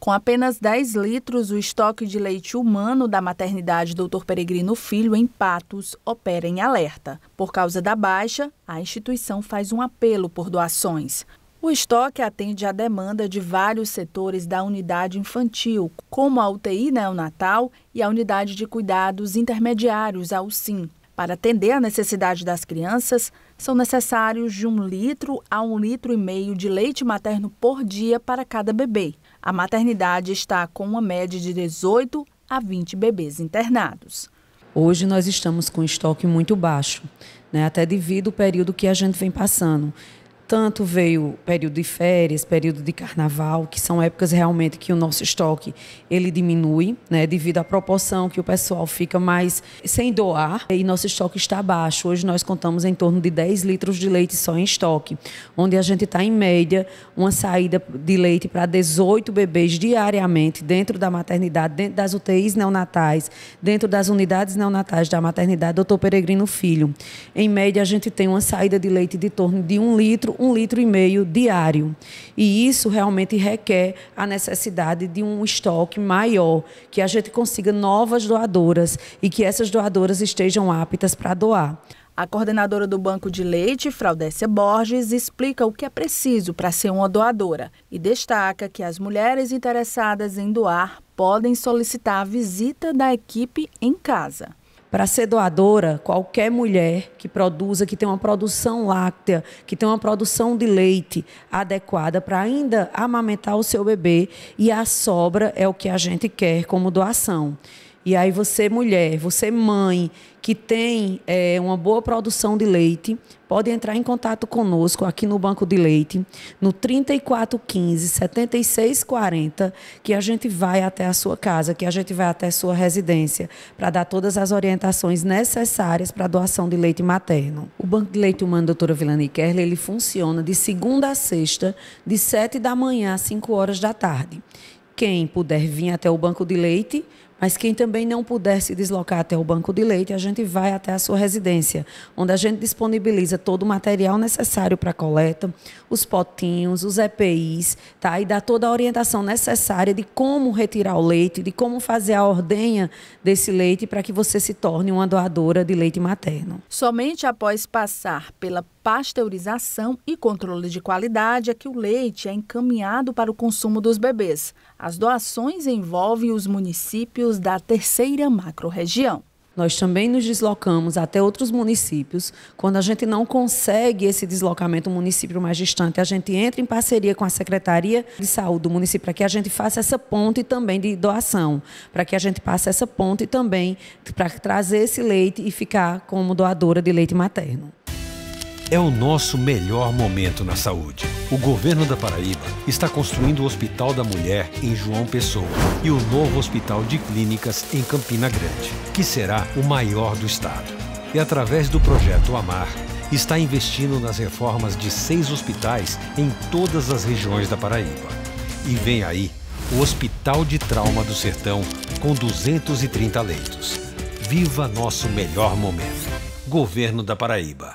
Com apenas 10 litros, o estoque de leite humano da maternidade Dr. Peregrino Filho, em Patos, opera em alerta. Por causa da baixa, a instituição faz um apelo por doações. O estoque atende à demanda de vários setores da unidade infantil, como a UTI neonatal e a unidade de cuidados intermediários, a UCIM. Para atender à necessidade das crianças, são necessários de um litro a um litro e meio de leite materno por dia para cada bebê. A maternidade está com uma média de 18 a 20 bebês internados. Hoje nós estamos com estoque muito baixo, né? até devido ao período que a gente vem passando. Tanto veio período de férias, período de carnaval, que são épocas realmente que o nosso estoque ele diminui, né, devido à proporção que o pessoal fica mais sem doar e nosso estoque está baixo. Hoje nós contamos em torno de 10 litros de leite só em estoque, onde a gente está em média uma saída de leite para 18 bebês diariamente dentro da maternidade, dentro das UTIs neonatais, dentro das unidades neonatais da maternidade Doutor Peregrino Filho. Em média a gente tem uma saída de leite de torno de um litro, um litro e meio diário. E isso realmente requer a necessidade de um estoque maior, que a gente consiga novas doadoras e que essas doadoras estejam aptas para doar. A coordenadora do Banco de Leite, Fraudécia Borges, explica o que é preciso para ser uma doadora e destaca que as mulheres interessadas em doar podem solicitar a visita da equipe em casa. Para ser doadora, qualquer mulher que produza, que tem uma produção láctea, que tem uma produção de leite adequada para ainda amamentar o seu bebê, e a sobra é o que a gente quer como doação. E aí você mulher, você mãe que tem é, uma boa produção de leite, pode entrar em contato conosco aqui no Banco de Leite no 3415 7640, que a gente vai até a sua casa, que a gente vai até a sua residência para dar todas as orientações necessárias para a doação de leite materno. O Banco de Leite Humano Doutora Vilani Kerler, ele funciona de segunda a sexta, de 7 da manhã às 5 horas da tarde quem puder vir até o banco de leite mas quem também não puder se deslocar até o banco de leite, a gente vai até a sua residência, onde a gente disponibiliza todo o material necessário para a coleta, os potinhos, os EPIs, tá? E dá toda a orientação necessária de como retirar o leite, de como fazer a ordenha desse leite para que você se torne uma doadora de leite materno. Somente após passar pela pasteurização e controle de qualidade é que o leite é encaminhado para o consumo dos bebês. As doações envolvem os municípios municípios da terceira macro-região. Nós também nos deslocamos até outros municípios. Quando a gente não consegue esse deslocamento um município mais distante, a gente entra em parceria com a Secretaria de Saúde do município para que a gente faça essa ponte também de doação, para que a gente passe essa ponte também para trazer esse leite e ficar como doadora de leite materno é o nosso melhor momento na saúde. O governo da Paraíba está construindo o Hospital da Mulher em João Pessoa e o novo Hospital de Clínicas em Campina Grande, que será o maior do estado. E através do projeto Amar, está investindo nas reformas de seis hospitais em todas as regiões da Paraíba. E vem aí o Hospital de Trauma do Sertão, com 230 leitos. Viva nosso melhor momento. Governo da Paraíba.